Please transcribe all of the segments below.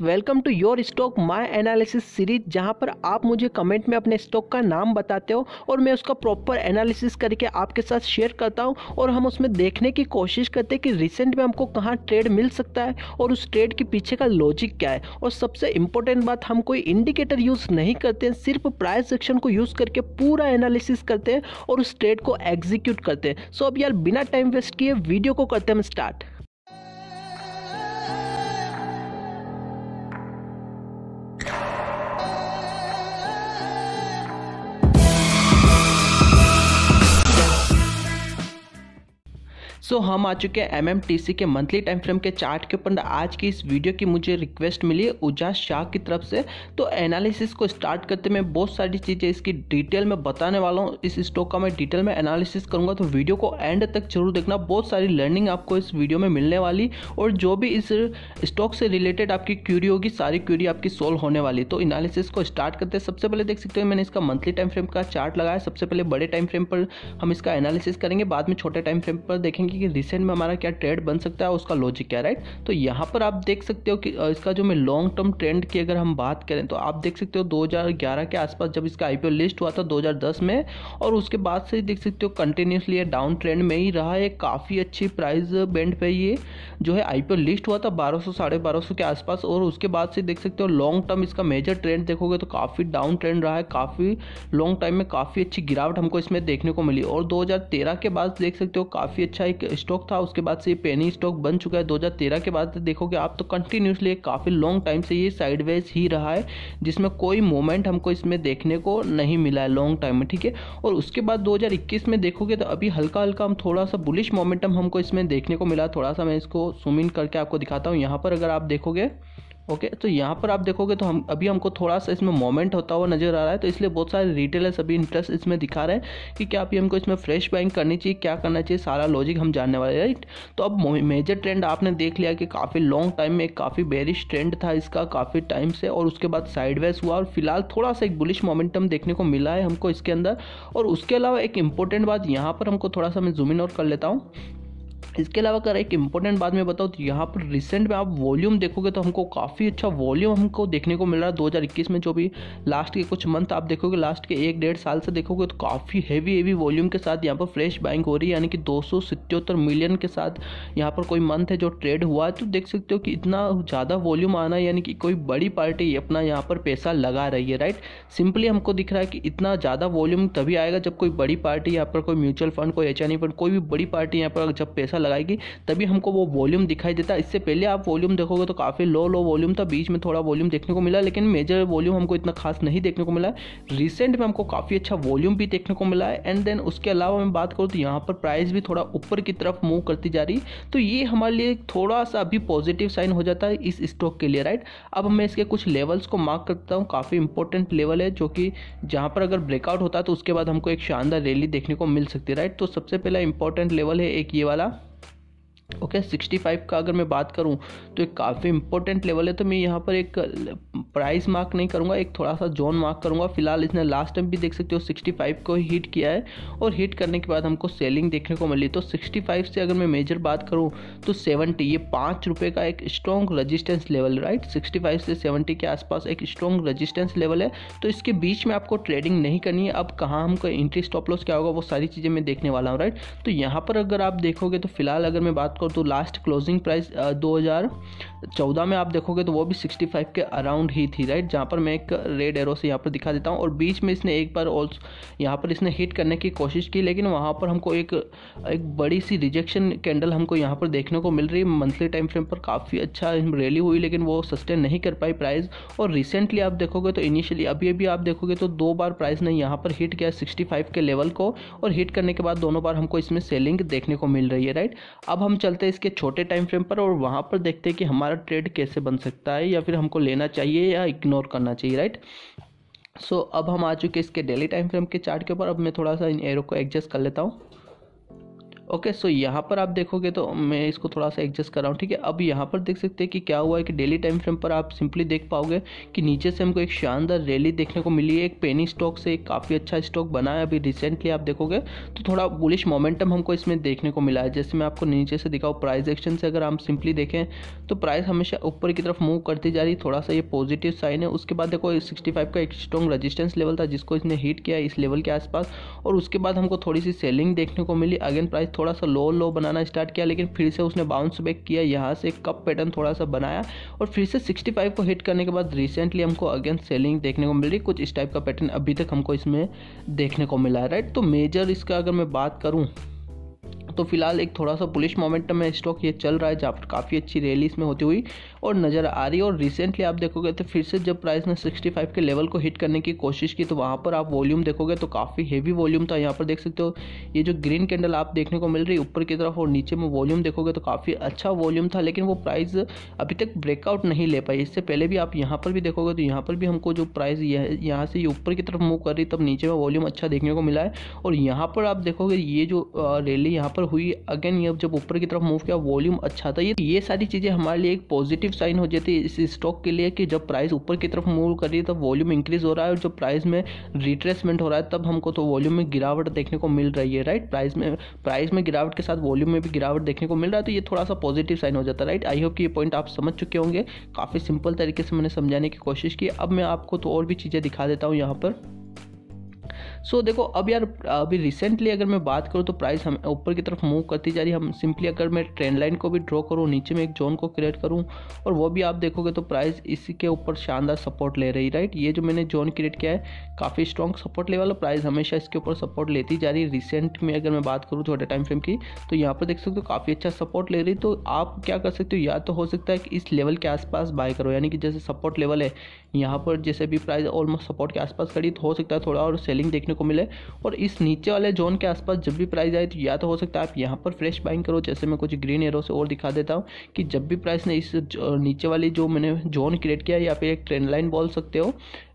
welcome to your stock my analysis series जहां पर आप मुझे कमेंट में अपने स्टॉक का नाम बताते हो और मैं उसका प्रॉपर एनालिसिस करके आपके साथ शेयर करता हूं और हम उसमें देखने की कोशिश करते हैं कि रिसेंट में हमको कहां ट्रेड मिल सकता है और उस ट्रेड के पीछे का लॉजिक क्या है और सबसे इंपॉर्टेंट बात हम कोई इंडिकेटर यूज़ नहीं करते हैं सिर्फ प्राइस सेक्शन को यूज़ करके पूरा एनालिसिस करते हैं और उस ट्रेड को एग्जीक्यूट करते हैं सो अब यार बिना टाइम वेस्ट किए वीडियो को करते हैं हम स्टार्ट सो so, हम आ चुके हैं एम के मंथली टाइम फ्रेम के चार्ट के ऊपर आज की इस वीडियो की मुझे रिक्वेस्ट मिली उजा शाह की तरफ से तो एनालिसिस को स्टार्ट करते मैं बहुत सारी चीज़ें इसकी डिटेल में बताने वाला हूँ इस स्टॉक का मैं डिटेल में एनालिसिस करूँगा तो वीडियो को एंड तक जरूर देखना बहुत सारी लर्निंग आपको इस वीडियो में मिलने वाली और जो भी इस स्टॉक से रिलेटेड आपकी क्यूरी होगी सारी क्यूरी आपकी सोल्व होने वाली तो एनालिसिस को स्टार्ट करते हैं सबसे पहले देख सकते हैं मैंने इसका मंथली टाइम फ्रेम का चार्ट लगाया सबसे पहले बड़े टाइम फ्रेम पर हम इसका एनालिसिस करेंगे बाद में छोटे टाइम फ्रेम पर देखेंगे कि रिसेंट में हमारा क्या ट्रेड बन सकता है उसका लॉजिक क्या राइट तो यहाँ पर आप देख सकते हो कि इसका जो मैं लॉन्ग टर्म ट्रेंड की अगर हम बात करें तो आप देख सकते हो 2011 के आसपास जब इसका आईपीओ लिस्ट हुआ था 2010 में और उसके बाद से देख सकते हो कंटिन्यूसली डाउन ट्रेंड में ही रहा है काफ़ी अच्छी प्राइस बैंड पर ये जो है आई लिस्ट हुआ था बारह सौ साढ़े बारह के आसपास और उसके बाद से देख सकते हो लॉन्ग टर्म इसका मेजर ट्रेंड देखोगे तो काफ़ी डाउन ट्रेंड रहा है काफ़ी लॉन्ग टाइम में काफ़ी अच्छी गिरावट हमको इसमें देखने को मिली और 2013 के बाद देख सकते हो काफ़ी अच्छा एक स्टॉक था उसके बाद से ये पेनी स्टॉक बन चुका है 2013 के बाद देखोगे आप तो कंटिन्यूसली काफ़ी लॉन्ग टाइम से ये साइडवेज ही रहा है जिसमें कोई मोमेंट हमको इसमें देखने को नहीं मिला है लॉन्ग टाइम में ठीक है और उसके बाद 2021 में देखोगे तो अभी हल्का हल्का हम थोड़ा सा बुलिश मोमेंटम हमको इसमें देखने को मिला थोड़ा सा मैं इसको सुमिन करके आपको दिखाता हूँ यहाँ पर अगर आप देखोगे ओके तो यहाँ पर आप देखोगे तो हम अभी हमको थोड़ा सा इसमें मोमेंट होता हुआ नजर आ रहा है तो इसलिए बहुत सारे रिटेलर्स अभी इंटरेस्ट इसमें दिखा रहे हैं कि क्या अभी हमको इसमें फ्रेश बाइंग करनी चाहिए क्या करना चाहिए सारा लॉजिक हम जानने वाले राइट तो अब मेजर ट्रेंड आपने देख लिया कि काफ़ी लॉन्ग टाइम में काफ़ी बेरिश ट्रेंड था इसका काफ़ी टाइम से और उसके बाद साइडवेज हुआ और फिलहाल थोड़ा सा एक बुलिश मोमेंटम देखने को मिला है हमको इसके अंदर और उसके अलावा एक इंपॉर्टेंट बात यहाँ पर हमको थोड़ा सा मैं जूमिन और कर लेता हूँ इसके अलावा अगर एक इंपॉर्टेंट बात मैं बताऊँ तो यहाँ पर रिसेंट में आप वॉल्यूम देखोगे तो हमको काफ़ी अच्छा वॉल्यूम हमको देखने को मिल रहा है 2021 में जो भी लास्ट के कुछ मंथ आप देखोगे लास्ट के एक डेढ़ साल से देखोगे तो काफ़ी हैवी हैवी वॉल्यूम के साथ यहाँ पर फ्रेश बाइंग हो रही है यानी कि दो मिलियन के साथ यहाँ पर कोई मंथ है जो ट्रेड हुआ है तो देख सकते हो कि इतना ज़्यादा वॉल्यूम आना यानी कि कोई बड़ी पार्टी अपना यहाँ पर पैसा लगा रही है राइट सिंपली हमको दिख रहा है कि इतना ज़्यादा वॉल्यूम तभी आएगा जब कोई बड़ी पार्टी यहाँ पर कोई म्यूचुअल फंड कोई एच फंड e कोई भी बड़ी पार्टी यहाँ पर जब पैसा लगाएगी तभी हमको वो वॉल्यूम दिखाई देता इससे पहले आप वॉल्यूम देखोगे तो काफ़ी लो लो वॉल्यूम था बीच में थोड़ा वॉल्यूम देखने को मिला लेकिन मेजर वॉल्यूम हमको इतना खास नहीं देखने को मिला रिसेंट में हमको काफ़ी अच्छा वॉल्यूम भी देखने को मिला है एंड देन उसके अलावा मैं बात करूँ तो यहाँ पर प्राइस भी थोड़ा ऊपर की तरफ मूव करती जा रही तो ये हमारे लिए थोड़ा सा अभी पॉजिटिव साइन हो जाता है इस स्टॉक के लिए राइट अब मैं इसके कुछ लेवल्स को मार्क करता हूँ काफ़ी इंपॉर्टेंट लेवल है जो कि जहाँ पर अगर ब्रेकआउट होता है तो उसके बाद हमको एक शानदार रैली देखने को मिल सकती है राइट तो सबसे पहला इंपॉर्टेंट लेवल है एक ये वाला ओके सिक्सटी फाइव का अगर मैं बात करूं तो एक काफ़ी इंपॉर्टेंट लेवल है तो मैं यहाँ पर एक प्राइस मार्क नहीं करूंगा एक थोड़ा सा जोन मार्क करूंगा फिलहाल इसने लास्ट टाइम भी देख सकते हो सिक्सटी फाइव को हिट किया है और हिट करने के बाद हमको सेलिंग देखने को मिली तो सिक्सटी फाइव से अगर मैं मेजर बात करूँ तो सेवेंटी ये पाँच रुपये का एक strong resistance level right sixty five से सेवेंटी के आसपास एक स्ट्रॉन्ग रजिस्टेंस लेवल है तो इसके बीच में आपको ट्रेडिंग नहीं करनी है अब कहाँ हमको एंट्री स्टॉप लॉस क्या होगा वो सारी चीज़ें मैं देखने वाला हूँ राइट तो यहाँ पर अगर आप देखोगे तो फिलहाल अगर मैं बात करूँ तो लास्ट क्लोजिंग प्राइस 2014 में आप देखोगे तो वो भी 65 के अराउंड ही थी राइट जहाँ पर मैं एक रेड एरो से यहाँ पर दिखा देता हूँ और बीच में इसने एक बार ऑल्स यहाँ पर इसने हिट करने की कोशिश की लेकिन वहाँ पर हमको एक एक बड़ी सी रिजेक्शन कैंडल हमको यहाँ पर देखने को मिल रही मंथली टाइम फ्रेम पर काफ़ी अच्छा रैली हुई लेकिन वो सस्टेन नहीं कर पाई प्राइस और रिसेंटली आप देखोगे तो इनिशियली अभी अभी आप देखोगे तो दो बार प्राइस ने यहाँ पर हिट किया 65 के लेवल को और हिट करने के बाद दोनों बार हमको इसमें सेलिंग देखने को मिल रही है राइट अब हम चलते हैं इसके छोटे टाइम फ्रेम पर और वहाँ पर देखते हैं कि हमारा ट्रेड कैसे बन सकता है या फिर हमको लेना चाहिए या इग्नोर करना चाहिए राइट सो so, अब हम आ चुके इसके डेली टाइम फ्रेम के चार्ट के ऊपर अब मैं थोड़ा सा इन एरो को एडजस्ट कर लेता हूँ ओके सो यहाँ पर आप देखोगे तो मैं इसको थोड़ा सा एडजस्ट कर रहा हूँ ठीक है अब यहाँ पर देख सकते हैं कि क्या हुआ है कि डेली टाइम फ्रेम पर आप सिंपली देख पाओगे कि नीचे से हमको एक शानदार रैली देखने को मिली है एक पेनी स्टॉक से काफ़ी अच्छा स्टॉक बना है अभी रिसेंटली आप देखोगे तो थोड़ा बुलिश मोमेंटम हमको इसमें देखने को मिला है जैसे मैं आपको नीचे से दिखाऊँ प्राइस एक्शन से अगर हम सिंपली देखें तो प्राइस हमेशा ऊपर की तरफ मूव करती जा रही थोड़ा सा ये पॉजिटिव साइन है उसके बाद देखो सिक्सटी फाइव का एक स्ट्रॉन्ग रजिस्टेंस लेवल था जिसको इसने हीट किया इस लेवल के आसपास और उसके बाद हमको थोड़ी सी सेलिंग देखने को मिली अगेन प्राइस थोड़ा सा लो लो बनाना स्टार्ट किया लेकिन फिर से उसने बाउंस बैक किया यहाँ से कप पैटर्न थोड़ा सा बनाया और फिर से 65 को हिट करने के बाद रिसेंटली हमको अगेन सेलिंग देखने को मिल रही कुछ इस टाइप का पैटर्न अभी तक हमको इसमें देखने को मिला है राइट तो मेजर इसका अगर मैं बात करूँ तो फिलहाल एक थोड़ा सा पुलिस मोमेंटम में स्टॉक ये चल रहा है जहाँ पर काफ़ी अच्छी रैली इसमें होती हुई और नज़र आ रही है और रिसेंटली आप देखोगे तो फिर से जब प्राइस ने 65 के लेवल को हिट करने की कोशिश की तो वहाँ पर आप वॉल्यूम देखोगे तो काफ़ी हेवी वॉल्यूम था यहाँ पर देख सकते हो ये जो ग्रीन कैंडल आप देखने को मिल रही है ऊपर की तरफ और नीचे में वॉल्यूम देखोगे तो काफ़ी अच्छा वॉल्यूम था लेकिन वो प्राइस अभी तक ब्रेकआउट नहीं ले पाई इससे पहले भी आप यहाँ पर भी देखोगे तो यहाँ पर भी हमको जो प्राइस यहाँ से ये ऊपर की तरफ मूव कर रही तब नीचे में वॉल्यूम अच्छा देखने को मिला है और यहाँ पर आप देखोगे ये जो रैली यहाँ पर हुई अगेन ये जब ऊपर की तरफ मूव किया वॉल्यूम अच्छा था ये ये सारी चीज़ें हमारे लिए एक पॉजिटिव साइन हो जाती है इस स्टॉक के लिए कि जब प्राइस ऊपर की तरफ मूव कर रही है तब वॉल्यूम इंक्रीज हो रहा है और जब प्राइस में रिट्रेसमेंट हो रहा है तब हमको तो वॉल्यूम में गिरावट देखने को मिल रही है राइट प्राइस में प्राइस में गिरावट के साथ वॉल्यूम में भी गिरावट देखने को मिल रहा है तो ये थोड़ा सा पॉजिटिव साइन हो जाता है राइट आई होप कि ये पॉइंट आप समझ चुके होंगे काफ़ी सिंपल तरीके से मैंने समझाने की कोशिश की अब मैं आपको तो और भी चीज़ें दिखा देता हूँ यहाँ पर सो देखो अब यार अभी रिसेंटली अगर मैं बात करूँ तो प्राइस हम ऊपर की तरफ मूव करती जा रही है हम सिंपली अगर मैं ट्रेंड लाइन को भी ड्रॉ करूँ नीचे में एक जोन को क्रिएट करूँ और वो भी आप देखोगे तो प्राइस इसी के ऊपर शानदार सपोर्ट ले रही राइट ये जो मैंने जोन क्रिएट किया है काफ़ी स्ट्रॉन्ग सपोर्ट लेवल और प्राइस हमेशा इसके ऊपर सपोर्ट लेती जा रही है रिसेंट में अगर मैं बात करूँ छोटे टाइम फ्रेम की तो यहाँ पर देख सकते हो काफ़ी अच्छा सपोर्ट ले रही तो आप क्या कर सकते हो या तो हो सकता है कि इस लेवल के आसपास बाय करो यानी कि जैसे सपोर्ट लेवल है यहाँ पर जैसे भी प्राइस ऑलमोस्ट सपोर्ट के आसपास खड़ी तो हो सकता है थोड़ा और सेलिंग देखने को मिले और इस नीचे वाले जोन के आसपास जब भी प्राइस आए तो या तो हो सकता है आप यहाँ पर फ्रेश बाइंग करो जैसे मैं कुछ ग्रीन एरो से और दिखा देता हूँ कि जब भी प्राइस ने इस नीचे वाली जो मैंने जोन क्रिएट किया या फिर एक ट्रेंड लाइन बोल सकते हो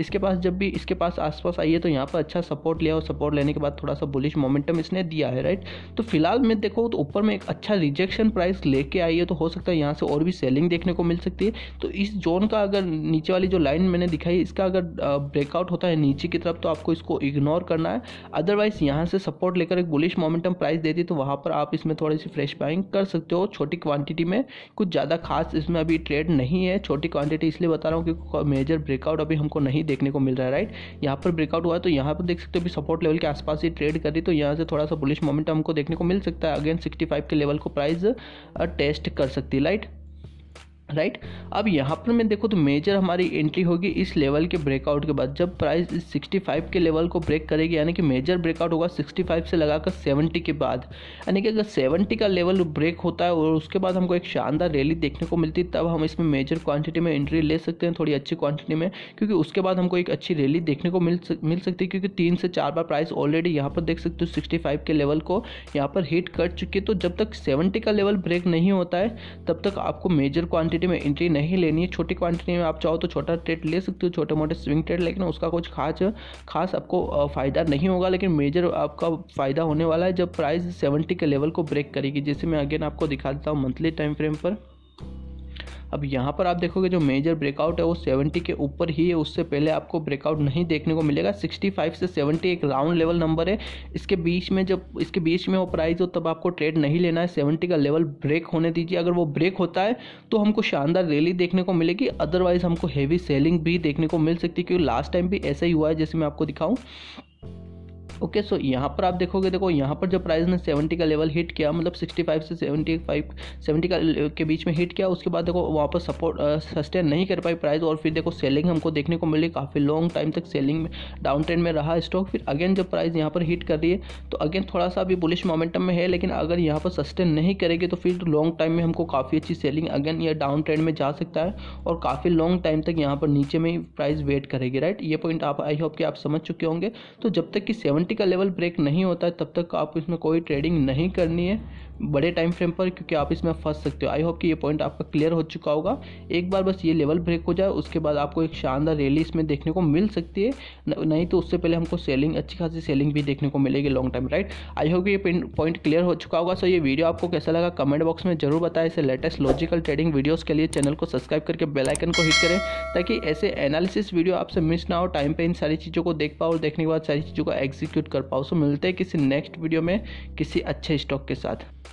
इसके पास जब भी इसके पास आसपास आई है तो यहाँ पर अच्छा सपोर्ट लिया और सपोर्ट लेने के बाद थोड़ा सा बुलिश मोमेंटम इसने दिया है राइट तो फिलहाल मैं देखो तो ऊपर में एक अच्छा रिजेक्शन प्राइस लेके आई है तो हो सकता है यहाँ से और भी सेलिंग देखने को मिल सकती है तो इस जोन का अगर नीचे वाली जो लाइन मैंने दिखाई इसका अगर ब्रेकआउट होता है नीचे की तरफ तो आपको इसको इग्नोर करना है अदरवाइज यहाँ से सपोर्ट लेकर एक बुलिश मोमेंटम प्राइस देती तो वहाँ पर आप इसमें थोड़ी सी फ्रेश बाइंग कर सकते हो छोटी क्वांटिटी में कुछ ज़्यादा खास इसमें अभी ट्रेड नहीं है छोटी क्वांटिटी इसलिए बता रहा हूँ क्योंकि मेजर ब्रेकआउट अभी हमको नहीं देखने को मिल रहा है राइट यहाँ पर ब्रेकआउट हुआ तो यहाँ पर देख सकते हो अभी सपोर्ट लेवल के आसपास ही ट्रेड करी तो यहाँ से थोड़ा सा बुलिश मोमेंट हमको देखने को मिल सकता है अगेन सिक्सटी के लेवल को प्राइस टेस्ट uh, कर सकती है राइट राइट अब यहाँ पर मैं देखो तो मेजर हमारी एंट्री होगी इस लेवल के ब्रेकआउट के बाद जब प्राइस 65 के लेवल को ब्रेक करेगी यानी कि मेजर ब्रेकआउट होगा 65 से लगाकर 70 के बाद यानी कि अगर 70 का लेवल ब्रेक होता है और उसके बाद हमको एक शानदार रैली देखने को मिलती तब हम इसमें मेजर क्वांटिटी में एंट्री ले सकते हैं थोड़ी अच्छी क्वांटिटी में क्योंकि उसके बाद हमको एक अच्छी रैली देखने को मिल सक, मिल सकती है क्योंकि तीन से चार बार प्राइस ऑलरेडी यहाँ पर देख सकते हो सिक्सटी के लेवल को यहाँ पर हिट कर चुकी है तो जब तक सेवेंटी का लेवल ब्रेक नहीं होता है तब तक आपको मेजर क्वान्टिटी क्वांटिटी में एंट्री नहीं लेनी है छोटी क्वांटिटी में आप चाहो तो छोटा ट्रेड ले सकते हो छोटे मोटे स्विंग ट्रेड लेकिन उसका कुछ खास खास आपको फ़ायदा नहीं होगा लेकिन मेजर आपका फ़ायदा होने वाला है जब प्राइस सेवेंटी के लेवल को ब्रेक करेगी जैसे मैं अगेन आपको दिखा देता हूँ मंथली टाइम फ्रेम पर अब यहाँ पर आप देखोगे जो मेजर ब्रेकआउट है वो 70 के ऊपर ही है उससे पहले आपको ब्रेकआउट नहीं देखने को मिलेगा 65 से 70 एक राउंड लेवल नंबर है इसके बीच में जब इसके बीच में वो प्राइस हो तब आपको ट्रेड नहीं लेना है सेवेंटी का लेवल ब्रेक होने दीजिए अगर वो ब्रेक होता है तो हमको शानदार रैली देखने को मिलेगी अदरवाइज़ हमको हैवी सेलिंग भी देखने को मिल सकती है क्योंकि लास्ट टाइम भी ऐसा ही हुआ है जैसे मैं आपको दिखाऊँ ओके सो यहाँ पर आप देखोगे देखो यहाँ पर जब प्राइस ने सेवेंटी का लेवल हिट किया मतलब सिक्सटी फाइव से सेवेंटी फाइव सेवेंटी का uh, के बीच में हिट किया उसके बाद देखो पर सपोर्ट सस्टेन uh, नहीं कर पाई प्राइस और फिर देखो सेलिंग हमको देखने को मिली काफ़ी लॉन्ग टाइम तक सेलिंग में डाउन ट्रेंड में रहा स्टॉक फिर अगेन जब प्राइस यहाँ पर हिट कर रही है तो अगेन थोड़ा सा अभी बुलिश मोमेंटम में है लेकिन अगर यहाँ पर सस्टेन नहीं करेगी तो फिर लॉन्ग टाइम में हमको काफ़ी अच्छी सेलिंग अगेन या डाउन ट्रेंड में जा सकता है और काफ़ी लॉन्ग टाइम तक यहाँ पर नीचे में प्राइस वेट करेगी राइट ये पॉइंट आप आई होप कि आप समझ चुके होंगे तो जब तक कि सेवन क्वांटिटी का लेवल ब्रेक नहीं होता तब तक आप इसमें कोई ट्रेडिंग नहीं करनी है बड़े टाइम फ्रेम पर क्योंकि आप इसमें फंस सकते हो आई होप कि ये पॉइंट आपका क्लियर हो चुका होगा एक बार बस ये लेवल ब्रेक हो जाए उसके बाद आपको एक शानदार रैली इसमें देखने को मिल सकती है नहीं तो उससे पहले हमको सेलिंग अच्छी खासी सेलिंग भी देखने को मिलेगी long time right I hope ये पॉइंट क्लियर हो चुका होगा सो ये वीडियो आपको कैसा लगा कमेंट बॉक्स में जरूर बताएं ऐसे लेटेस्ट लॉजिकल ट्रेडिंग वीडियोज़ के लिए चैनल को सब्सक्राइब करके बेलाइकन को हिट करें ताकि ऐसे एनालिसिस वीडियो आपसे मिस ना हो टाइम पर इन सारी चीज़ों को देख पाओ और देखने के बाद सारी चीज़ों को एग्जीक्यूट कर पाओ सो मिलते हैं किसी नेक्स्ट वीडियो में किसी अच्छे स्टॉक के साथ